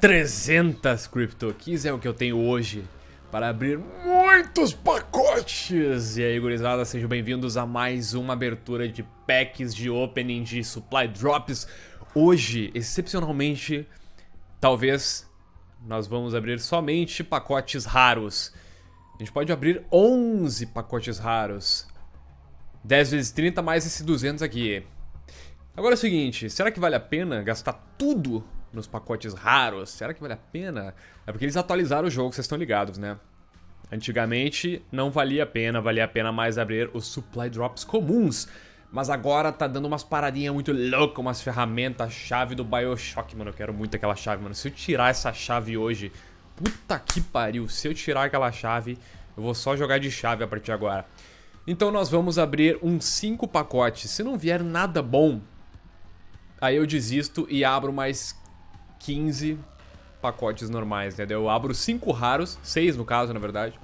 300 crypto keys é o que eu tenho hoje para abrir muitos pacotes. E aí, gurizada, sejam bem-vindos a mais uma abertura de packs de opening de supply drops. Hoje, excepcionalmente, talvez nós vamos abrir somente pacotes raros. A gente pode abrir 11 pacotes raros. 10 vezes 30 mais esse 200 aqui. Agora é o seguinte, será que vale a pena gastar tudo nos pacotes raros? Será que vale a pena? É porque eles atualizaram o jogo, vocês estão ligados, né? Antigamente não valia a pena, valia a pena mais abrir os supply drops comuns. Mas agora tá dando umas paradinhas muito loucas, umas ferramentas, a chave do Bioshock, mano. Eu quero muito aquela chave, mano. Se eu tirar essa chave hoje, puta que pariu. Se eu tirar aquela chave, eu vou só jogar de chave a partir de agora. Então nós vamos abrir uns 5 pacotes. Se não vier nada bom, Aí eu desisto e abro mais 15 pacotes normais, entendeu? Eu abro 5 raros, 6 no caso, na verdade.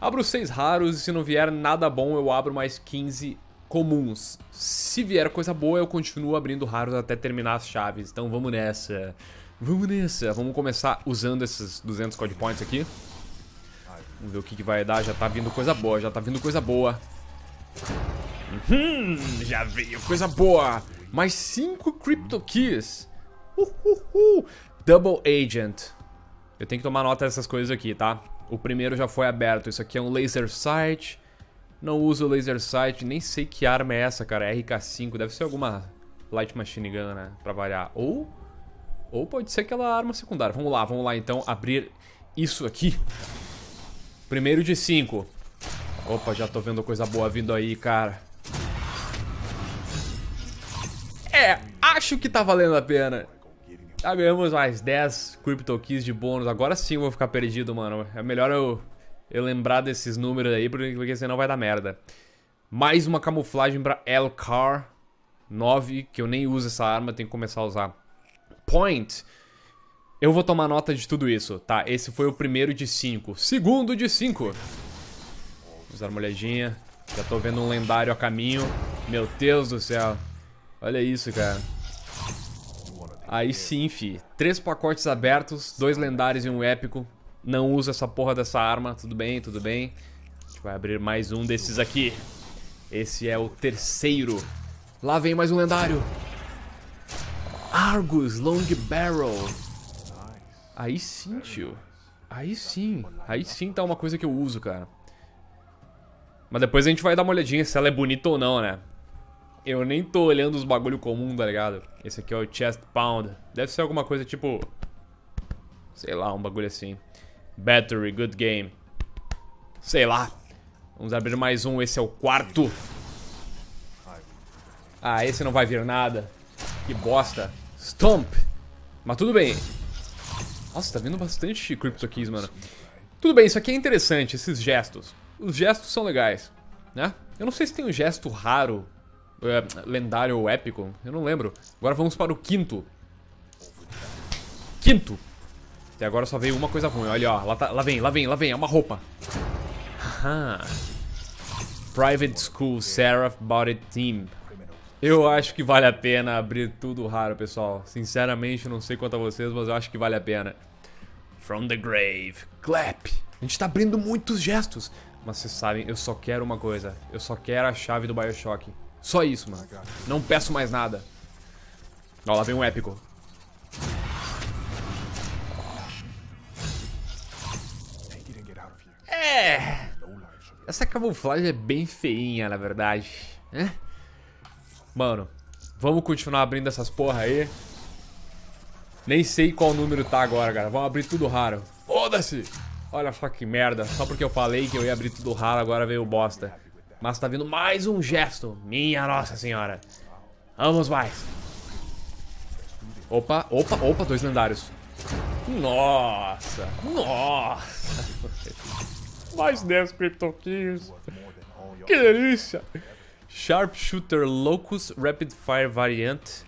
Abro 6 raros e se não vier nada bom, eu abro mais 15 comuns. Se vier coisa boa, eu continuo abrindo raros até terminar as chaves. Então vamos nessa. Vamos nessa. Vamos começar usando esses 200 code points aqui. Vamos ver o que, que vai dar. Já tá vindo coisa boa, já tá vindo coisa boa. Hum, já veio coisa boa mais 5 Crypto Keys. Uhuhu. Double Agent. Eu tenho que tomar nota dessas coisas aqui, tá? O primeiro já foi aberto. Isso aqui é um Laser Sight. Não uso Laser Sight. Nem sei que arma é essa, cara. RK5. Deve ser alguma Light Machine Gun, né? Pra variar. Ou... Ou pode ser aquela arma secundária. Vamos lá, vamos lá então abrir isso aqui. Primeiro de cinco. Opa, já tô vendo coisa boa vindo aí, cara. É, acho que tá valendo a pena. Já ganhamos mais 10 Crypto Keys de bônus. Agora sim eu vou ficar perdido, mano. É melhor eu, eu lembrar desses números aí, porque senão vai dar merda. Mais uma camuflagem pra Elcar 9, que eu nem uso essa arma, tenho que começar a usar. Point. Eu vou tomar nota de tudo isso. Tá, esse foi o primeiro de 5. Segundo de 5. Vamos dar uma olhadinha. Já tô vendo um lendário a caminho. Meu Deus do céu. Olha isso, cara. Aí sim, fi. Três pacotes abertos, dois lendários e um épico. Não usa essa porra dessa arma. Tudo bem, tudo bem. A gente vai abrir mais um desses aqui. Esse é o terceiro. Lá vem mais um lendário. Argus Long Barrel. Aí sim, tio. Aí sim. Aí sim tá uma coisa que eu uso, cara. Mas depois a gente vai dar uma olhadinha se ela é bonita ou não, né? eu nem tô olhando os bagulho comum, tá ligado? Esse aqui é o chest pound. Deve ser alguma coisa tipo... Sei lá, um bagulho assim. Battery, good game. Sei lá. Vamos abrir mais um, esse é o quarto. Ah, esse não vai vir nada. Que bosta. Stomp. Mas tudo bem. Nossa, tá vindo bastante Crypto Keys, mano. Tudo bem, isso aqui é interessante, esses gestos. Os gestos são legais, né? Eu não sei se tem um gesto raro é, lendário ou épico, eu não lembro. Agora vamos para o quinto. Quinto. Até agora só veio uma coisa ruim. Olha, ó, lá, tá, lá vem, lá vem, lá vem, é uma roupa. Haha. Private School Seraph Body Team. Eu acho que vale a pena abrir tudo raro, pessoal. Sinceramente, não sei quanto a vocês, mas eu acho que vale a pena. From the grave, clap. A gente tá abrindo muitos gestos. Mas vocês sabem, eu só quero uma coisa. Eu só quero a chave do Bioshock. Só isso, mano. Não peço mais nada. Ó, lá vem um épico. É. Essa camuflagem é bem feinha, na verdade. É? Mano, vamos continuar abrindo essas porra aí. Nem sei qual número tá agora, cara. Vamos abrir tudo raro. Foda-se! Olha só que merda. Só porque eu falei que eu ia abrir tudo raro, agora veio bosta. Mas tá vindo mais um gesto. Minha Nossa Senhora. Vamos mais. Opa, opa, opa, dois lendários. Nossa, nossa. mais 10 CryptoKings. Que delícia. Sharpshooter Locus Rapid Fire Variant.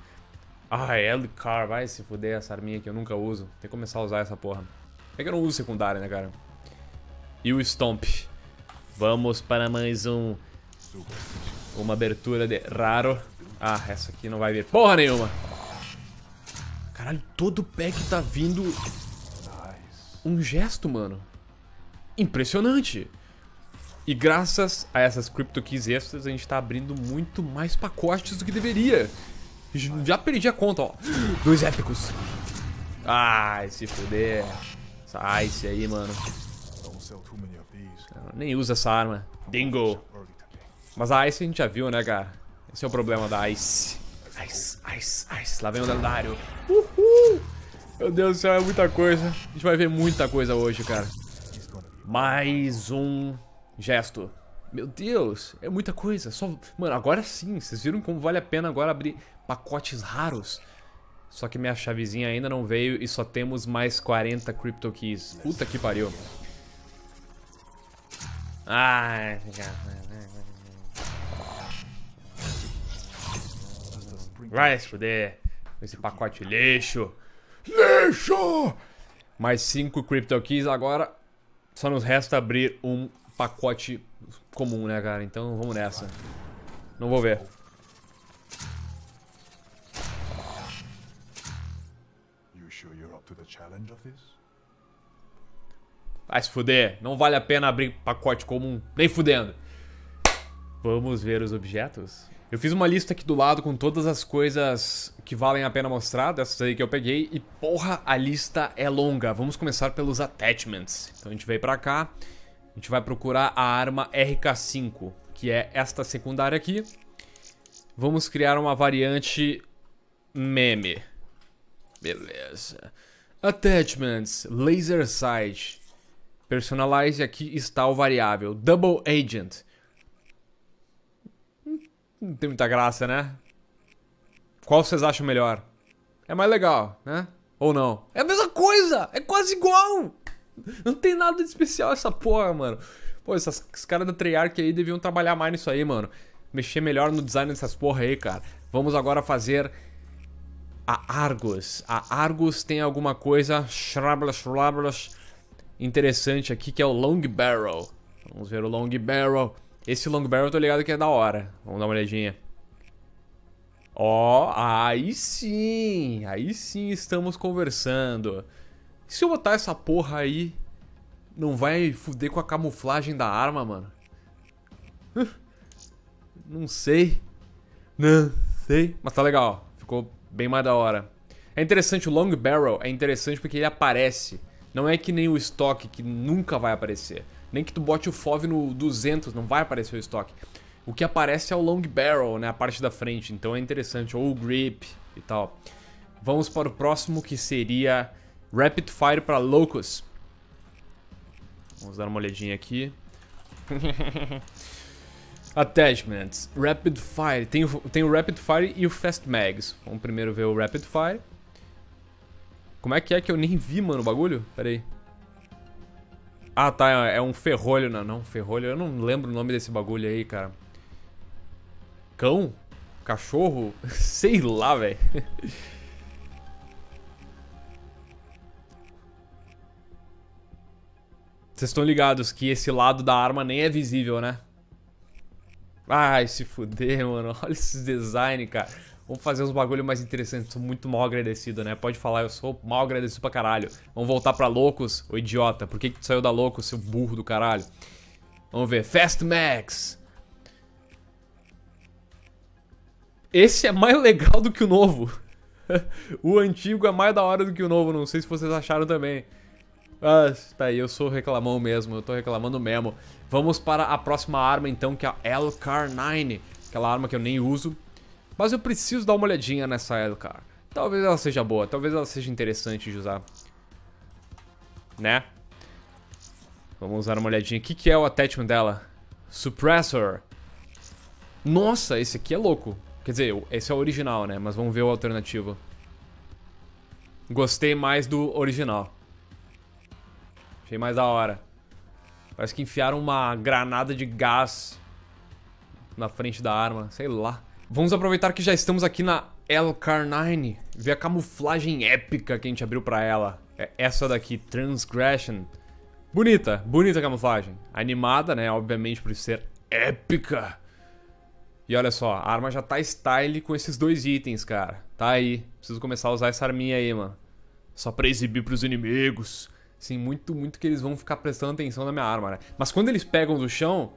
Ah, é, l Car, vai se fuder essa arminha que eu nunca uso. Tem que começar a usar essa porra. É que eu não uso secundária, né, cara? E o Stomp. Vamos para mais um... Uma abertura de raro. Ah, essa aqui não vai vir porra nenhuma. Caralho, todo pack tá vindo... Um gesto, mano. Impressionante. E graças a essas Crypto Keys extras, a gente tá abrindo muito mais pacotes do que deveria. Já perdi a conta, ó. Dois épicos. Ai, se fuder. Sai-se aí, mano nem usa essa arma. Dingo. Mas a Ice a gente já viu, né, cara? Esse é o problema da Ice. Ice, Ice, Ice. Lá vem o lendário. Uhul. Meu Deus do céu, é muita coisa. A gente vai ver muita coisa hoje, cara. Mais um gesto. Meu Deus, é muita coisa. Só, mano, agora sim. Vocês viram como vale a pena agora abrir pacotes raros. Só que minha chavezinha ainda não veio e só temos mais 40 Crypto Keys. Puta que pariu. Ai, Vai se fuder. Esse pacote lixo. Lixo! Mais 5 Crypto Keys agora. Só nos resta abrir um pacote comum, né, cara? Então vamos nessa. Não vou ver. Você está you're up to the Vai se fuder, não vale a pena abrir pacote comum, nem fudendo. Vamos ver os objetos? Eu fiz uma lista aqui do lado com todas as coisas que valem a pena mostrar, dessas aí que eu peguei, e porra, a lista é longa. Vamos começar pelos attachments. Então a gente veio pra cá, a gente vai procurar a arma RK5, que é esta secundária aqui. Vamos criar uma variante meme. Beleza. Attachments, laser sight. Personalize, aqui está o variável. Double Agent. Não tem muita graça, né? Qual vocês acham melhor? É mais legal, né? Ou não? É a mesma coisa! É quase igual! Não tem nada de especial essa porra, mano. Pô, esses caras da Treyarch aí deviam trabalhar mais nisso aí, mano. Mexer melhor no design dessas porra aí, cara. Vamos agora fazer a Argus. A Argus tem alguma coisa... Shrablash, shrablash interessante aqui, que é o Long Barrel. Vamos ver o Long Barrel. Esse Long Barrel eu tô ligado que é da hora. Vamos dar uma olhadinha. Ó, oh, aí sim, aí sim estamos conversando. Se eu botar essa porra aí, não vai fuder com a camuflagem da arma, mano? Não sei. Não sei. Mas tá legal, ficou bem mais da hora. É interessante, o Long Barrel é interessante porque ele aparece. Não é que nem o estoque que nunca vai aparecer. Nem que tu bote o FOV no 200, não vai aparecer o estoque. O que aparece é o long barrel, né, a parte da frente, então é interessante, ou o grip e tal. Vamos para o próximo que seria Rapid Fire para Locus. Vamos dar uma olhadinha aqui. Attachments, Rapid Fire, tem o, tem o Rapid Fire e o Fast Mags. Vamos primeiro ver o Rapid Fire. Como é que é que eu nem vi, mano, o bagulho? Pera aí. Ah, tá, é, é um ferrolho, não, não, ferrolho, eu não lembro o nome desse bagulho aí, cara. Cão? Cachorro? Sei lá, velho. Vocês estão ligados que esse lado da arma nem é visível, né? Ai, se fuder, mano. Olha esse design, cara. Vamos fazer uns bagulho mais interessantes. Sou muito mal agradecido, né? Pode falar, eu sou mal agradecido pra caralho. Vamos voltar pra Loucos, ô idiota. Por que, que tu saiu da Loucos, seu burro do caralho? Vamos ver. Fast Max. Esse é mais legal do que o novo. o antigo é mais da hora do que o novo. Não sei se vocês acharam também. Ah, tá aí, eu sou reclamão mesmo, eu tô reclamando mesmo. Vamos para a próxima arma então, que é a LKR9, aquela arma que eu nem uso, mas eu preciso dar uma olhadinha nessa Elcar. Talvez ela seja boa, talvez ela seja interessante de usar. Né? Vamos usar uma olhadinha. O que, que é o attachment dela? Suppressor. Nossa, esse aqui é louco. Quer dizer, esse é o original, né? Mas vamos ver o alternativo. Gostei mais do original. Achei mais da hora. Parece que enfiaram uma granada de gás na frente da arma. Sei lá. Vamos aproveitar que já estamos aqui na El Carnine, ver a camuflagem épica que a gente abriu pra ela. É essa daqui, Transgression. Bonita, bonita camuflagem. Animada, né, obviamente por ser épica. E olha só, a arma já tá style com esses dois itens, cara. Tá aí, preciso começar a usar essa arminha aí, mano. Só pra exibir pros inimigos. Sim, muito, muito que eles vão ficar prestando atenção na minha arma, né. Mas quando eles pegam do chão,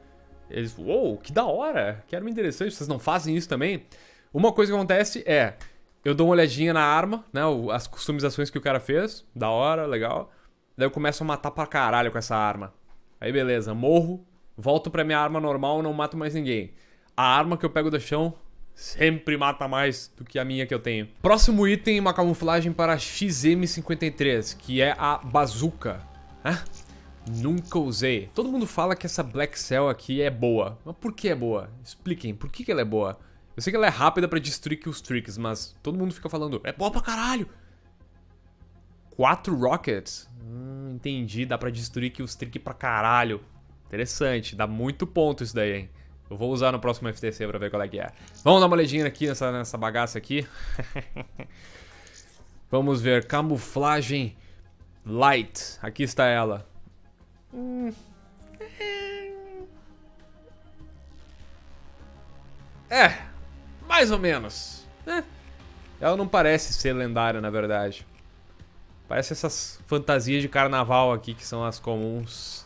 eles, uou, que da hora, que arma interessante, vocês não fazem isso também? Uma coisa que acontece é, eu dou uma olhadinha na arma, né, as customizações que o cara fez, da hora, legal. Daí eu começo a matar pra caralho com essa arma. Aí beleza, morro, volto pra minha arma normal, não mato mais ninguém. A arma que eu pego do chão sempre mata mais do que a minha que eu tenho. Próximo item, uma camuflagem para XM53, que é a bazuca. Hã? Nunca usei. Todo mundo fala que essa Black Cell aqui é boa. Mas por que é boa? Expliquem, por que, que ela é boa? Eu sei que ela é rápida pra destruir os tricks, mas todo mundo fica falando, é boa pra caralho! Quatro rockets? Hum, entendi, dá pra destruir os tricks pra caralho. Interessante, dá muito ponto isso daí, hein? Eu vou usar no próximo FTC pra ver qual é que é. Vamos dar uma olhadinha aqui nessa, nessa bagaça aqui. Vamos ver, camuflagem light. Aqui está ela. Hum. É, mais ou menos. Né? Ela não parece ser lendária, na verdade. Parece essas fantasias de carnaval aqui que são as comuns.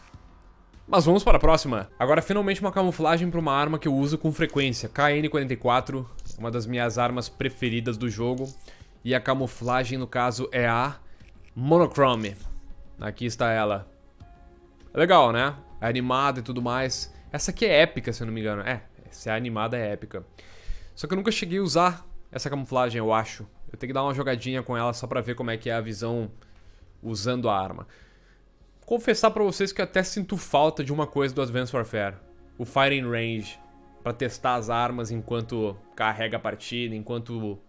Mas vamos para a próxima. Agora finalmente uma camuflagem para uma arma que eu uso com frequência. KN-44, uma das minhas armas preferidas do jogo. E a camuflagem, no caso, é a Monochrome. Aqui está ela. É legal, né? É animada e tudo mais. Essa aqui é épica, se eu não me engano. É, se é animada é épica. Só que eu nunca cheguei a usar essa camuflagem, eu acho. Eu tenho que dar uma jogadinha com ela só pra ver como é que é a visão usando a arma. Confessar pra vocês que eu até sinto falta de uma coisa do Advanced Warfare. O Firing Range. Pra testar as armas enquanto carrega a partida, enquanto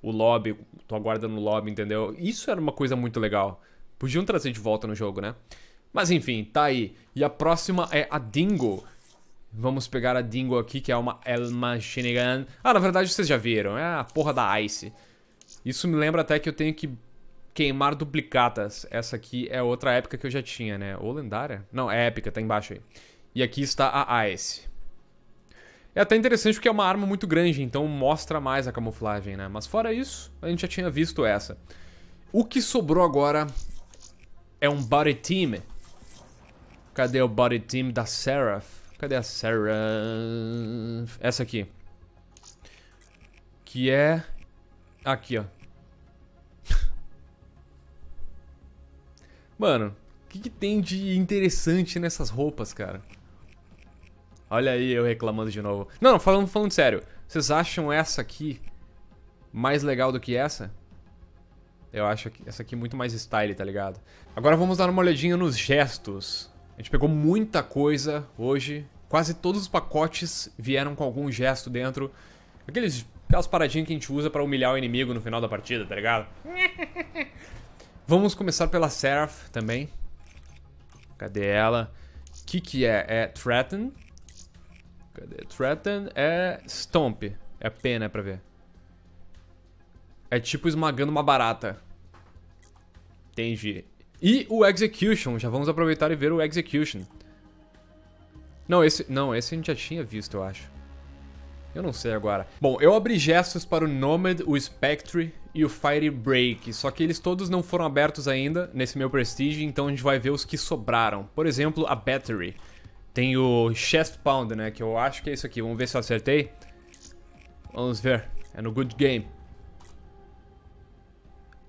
o lobby, tô aguardando no lobby, entendeu? Isso era uma coisa muito legal. Podiam trazer de volta no jogo, né? Mas enfim, tá aí. E a próxima é a Dingo. Vamos pegar a Dingo aqui, que é uma Elma Shinigan. Ah, na verdade vocês já viram, é a porra da Ice. Isso me lembra até que eu tenho que queimar duplicatas. Essa aqui é outra épica que eu já tinha, né? Ou lendária? Não, é épica, tá embaixo aí. E aqui está a Ice. É até interessante porque é uma arma muito grande, então mostra mais a camuflagem, né? Mas fora isso, a gente já tinha visto essa. O que sobrou agora é um Body Team. Cadê o body team da Seraph? Cadê a Seraph? Essa aqui. Que é... Aqui, ó. Mano, o que, que tem de interessante nessas roupas, cara? Olha aí eu reclamando de novo. Não, falando, falando sério. Vocês acham essa aqui mais legal do que essa? Eu acho que essa aqui é muito mais style, tá ligado? Agora vamos dar uma olhadinha nos gestos. A gente pegou muita coisa hoje. Quase todos os pacotes vieram com algum gesto dentro. Aqueles, aquelas paradinhas que a gente usa para humilhar o inimigo no final da partida, tá ligado? Vamos começar pela Seraph também. Cadê ela? O que, que é? É Threaten. Cadê? Threaten é Stomp. É pena pra ver. É tipo esmagando uma barata. Entendi. E o Execution, já vamos aproveitar e ver o Execution. Não, esse, não, esse a gente já tinha visto, eu acho. Eu não sei agora. Bom, eu abri gestos para o Nomad, o Spectre e o Fire Break, só que eles todos não foram abertos ainda nesse meu Prestige, então a gente vai ver os que sobraram. Por exemplo, a Battery. Tem o Chest Pound, né, que eu acho que é isso aqui. Vamos ver se eu acertei. Vamos ver. É no Good Game.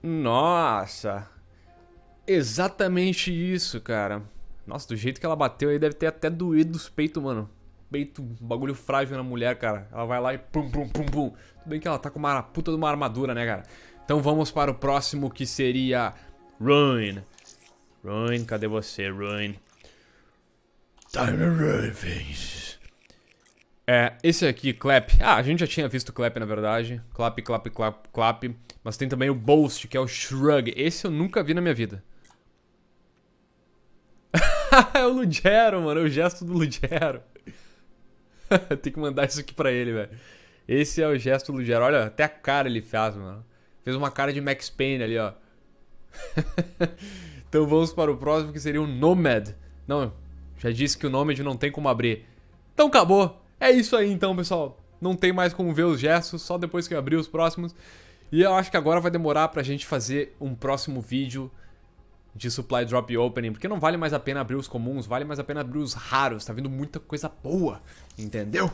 Nossa! Exatamente isso, cara. Nossa, do jeito que ela bateu aí, deve ter até doído dos peitos, mano. Peito, bagulho frágil na mulher, cara. Ela vai lá e pum, pum, pum, pum. Tudo bem que ela tá com uma puta de uma armadura, né, cara? Então vamos para o próximo que seria Ruin. Ruin, cadê você, Ruin? Time Ravens. É, esse aqui, Clap. Ah, a gente já tinha visto Clap, na verdade. Clap, clap, clap, clap. Mas tem também o Boast, que é o Shrug. Esse eu nunca vi na minha vida. é o Lugero, mano. É o gesto do Lugero. Tem que mandar isso aqui pra ele, velho. Esse é o gesto do Lugero. Olha, até a cara ele faz, mano. Fez uma cara de Max Payne ali, ó. então vamos para o próximo, que seria o Nomad. Não, já disse que o Nomad não tem como abrir. Então acabou. É isso aí então, pessoal. Não tem mais como ver os gestos, só depois que eu abrir os próximos. E eu acho que agora vai demorar pra gente fazer um próximo vídeo de supply drop opening, porque não vale mais a pena abrir os comuns, vale mais a pena abrir os raros, tá vindo muita coisa boa, entendeu?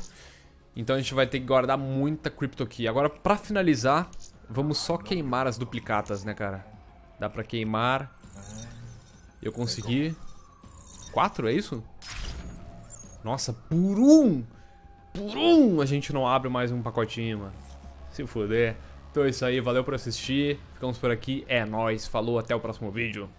Então a gente vai ter que guardar muita crypto aqui. Agora, pra finalizar, vamos só queimar as duplicatas, né, cara? Dá pra queimar. Eu consegui... Quatro, é isso? Nossa, por um! Por um a gente não abre mais um pacotinho, mano. Se fuder. Então é isso aí, valeu por assistir. Ficamos por aqui. É nóis, falou, até o próximo vídeo.